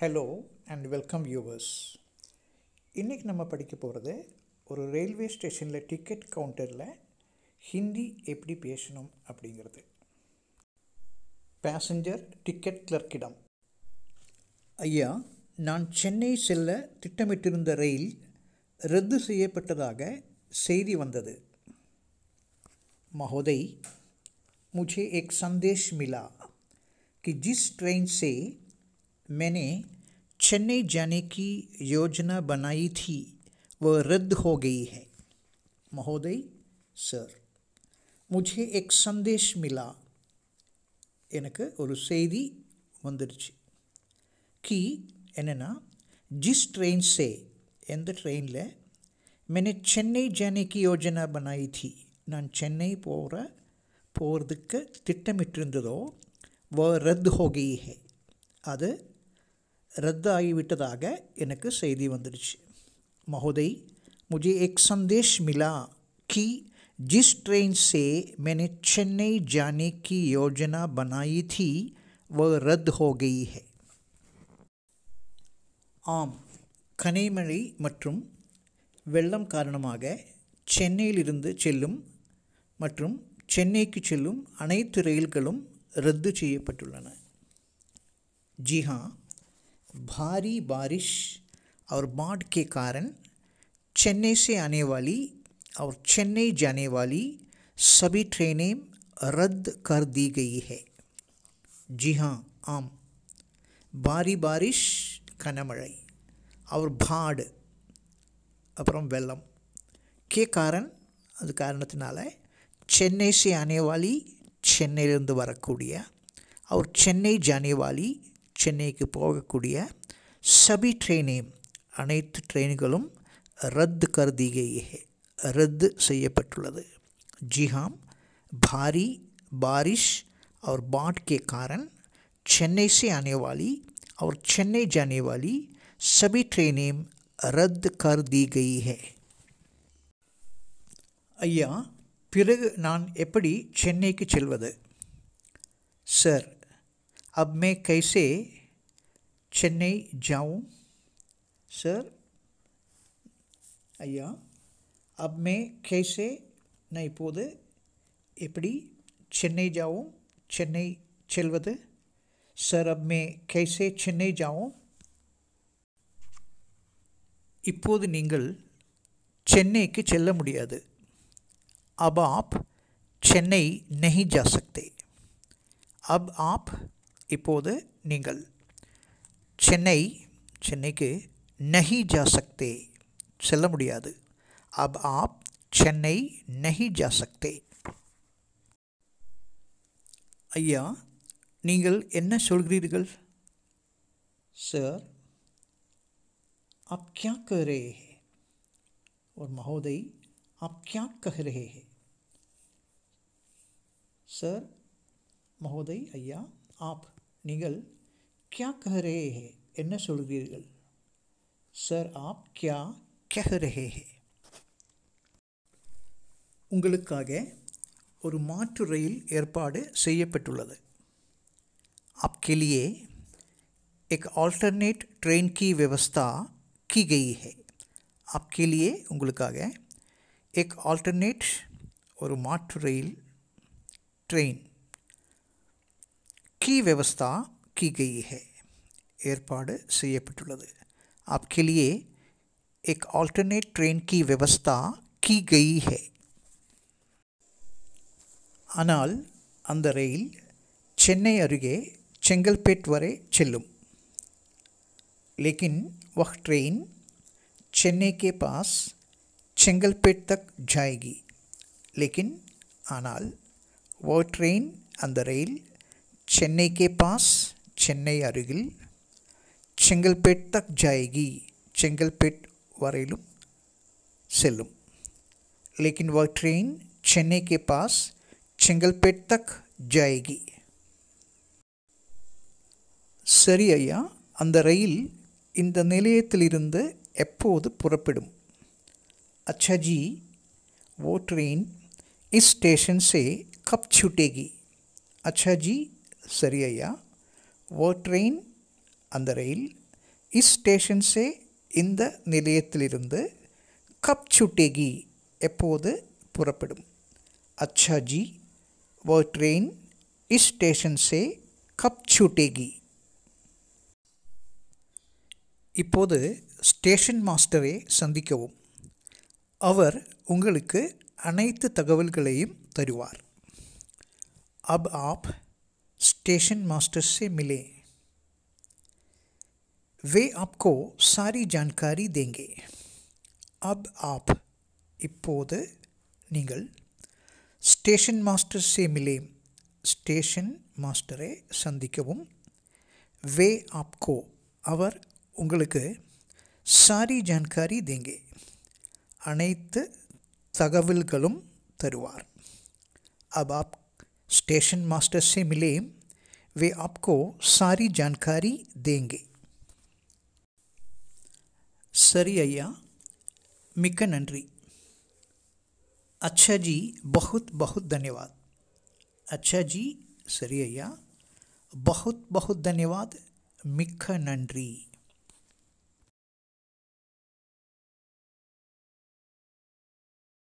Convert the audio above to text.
hello and welcome viewers இன்றைக்கி நம்ம படிக்க போகிறது ஒரு ரயில்வே ஸ்டேஷனில் டிக்கெட் கவுண்டரில் ஹிந்தி எப்படி பேசணும் அப்படிங்கிறது பேசஞ்சர் டிக்கெட் கிளர்க்கிடம் ஐயா நான் சென்னை செல்ல திட்டமிட்டிருந்த ரயில் ரத்து செய்யப்பட்டதாக செய்தி வந்தது மகோதை முஜே எக் சந்தேஷ் மிலா कि जिस ट्रेन से मैंने चेन्नई जाने की योजना बनाई थी वह रद्द हो गई है महोदय सर मुझे एक संदेश मिला कि ना जिस ट्रेन से एंत ट्रेन मैंने चेन्नई जाने की योजना बनाई थी ना चेन्नई पोर्द तटमेंट वह रद्द हो गई है अ ரத்தாகிவிட்டதாக எனக்கு செய்தி வந்துடுச்சு மகோதை முஜி எக் சந்தேஷ் மிலா கி ஜிஸ் ட்ரெயின் சே मैंने சென்னை ஜானே கி யோஜனா பனாயி தி வ ரத் हो ஹே ஆம் கனைமழை மற்றும் வெள்ளம் காரணமாக சென்னையிலிருந்து செல்லும் மற்றும் சென்னைக்கு செல்லும் அனைத்து ரயில்களும் ரத்து செய்யப்பட்டுள்ளன ஜிஹா भारी बारिश और बाढ़ के कारण चेन्नई से आने वाली और चेन्नई जाने वाली सभी ट्रेनें रद्द कर दी गई है जी हाँ आम भारी बारिश कनमई और बाढ़ अपरम वेलम के कारण अद कारण चेन्नई से आने वाली चेन्नई वरकूड और चेन्नई जाने वाली சென்னைக்கு போகக்கூடிய சபி ட்ரெயினே அனைத்து ட்ரெயின்களும் ரத்து கருதிகையே ரத்து செய்யப்பட்டுள்ளது ஜிஹாம் பாரி பாரிஷ் அவர் बाढ़ के कारण चेन्नई से आने वाली और चेन्नई जाने वाली सभी ट्रेनें रद्द कर ஐயா பிறகு நான் எப்படி சென்னைக்கு செல்வது சார் अब मैं कैसे चेन्नई जाऊं सर या अब मैं कैसे नहीं पोद एपड़ी चेन्नई जाऊं चेन्नई चलवद सर अब मैं कैसे चेन्नई जाऊं इपोद निंगल चेन्नई के चल मुड़िया अब आप चेन्नई नहीं जा सकते अब आप இப்போது நீங்கள் சென்னை சென்னைக்கு நஹி ஜா சக்தே செல்ல முடியாது அப் ஆப் சென்னை நஹி ஜா சக்தே ஐயா நீங்கள் என்ன சொல்கிறீர்கள் சார் आप ஒரு மகோதை रहे हैं और महोदय आप ஆப் நீங்கள் கியா கஹரே என்ன சொல்கிறீர்கள் சார் ஆப் கியா கஹரே உங்களுக்காக ஒரு மாற்று ரயில் ஏற்பாடு செய்யப்பட்டுள்ளது आपके लिए एक ஆல்டர்னேட் ட்ரெயின் की व्यवस्था की गई है உங்களுக்காக எக் ஆல்டர்னேட் ஒரு மாற்று ரயில் ட்ரெயின் की व्यवस्था की गई है ഏർപ്പാട് आपके लिए एक ऑल्टरनेट ट्रेन की व्यवस्था की गई है आनाल अंदर रेल चेन्नई அருகே செங்கல்பேட் வரை செல்லும் लेकिन वह ट्रेन चेन्नई के पास चेंगलपेट तक जाएगी लेकिन आनाल वह ट्रेन अंदर रेल चेन्नई பாஸ் சென்னை அருகில் செங்கல்பேட் தக் ஜாயகி செங்கல்பேட் வரையிலும் செல்லும் லேக்கின் वह ட்ரெயின் चेन्नई பாஸ் செங்கல்பேட் தக் ஜாயகி சரி ஐயா அந்த ரயில் இந்த நிலையத்திலிருந்து எப்போது புறப்படும் அச்சாஜி ஓ ட்ரெயின் இஸ் इस स्टेशन கப் சுட்டேகி छूटेगी சரி ஐயா ஓ ட்ரெயின் அந்த ரயில் இஸ் ஸ்டேஷன்ஸே இந்த நிலையத்திலிருந்து கப் சுட்டேகி எப்போது புறப்படும் அச்சா ஜி ஓ ட்ரெயின் இஸ் ஸ்டேஷன்ஸே கப் சுட்டேகி இப்போது ஸ்டேஷன் மாஸ்டரை சந்திக்கவும் அவர் உங்களுக்கு அனைத்து தகவல்களையும் தருவார் அப் ஆப் स्टेशन मास्टर से मिले वे आपको सारी जानकारी देंगे अब आप இப்போது நீங்கள் ஸ்டேஷன் மாஸ்டர் சே மிலே ஸ்டேஷன் மாஸ்டரை சந்திக்கவும் வே ஆப்கோ அவர் உங்களுக்கு சாரி ஜான்காரி தேங்கே அனைத்து தகவல்களும் தருவார் அப் आप स्टेशन मास्टर से मिले वे आपको सारी जानकारी देंगे सरी अय्या मिक नन्री अच्छा जी बहुत बहुत धन्यवाद अच्छा जी सरी अय्या बहुत बहुत धन्यवाद मिक नन्री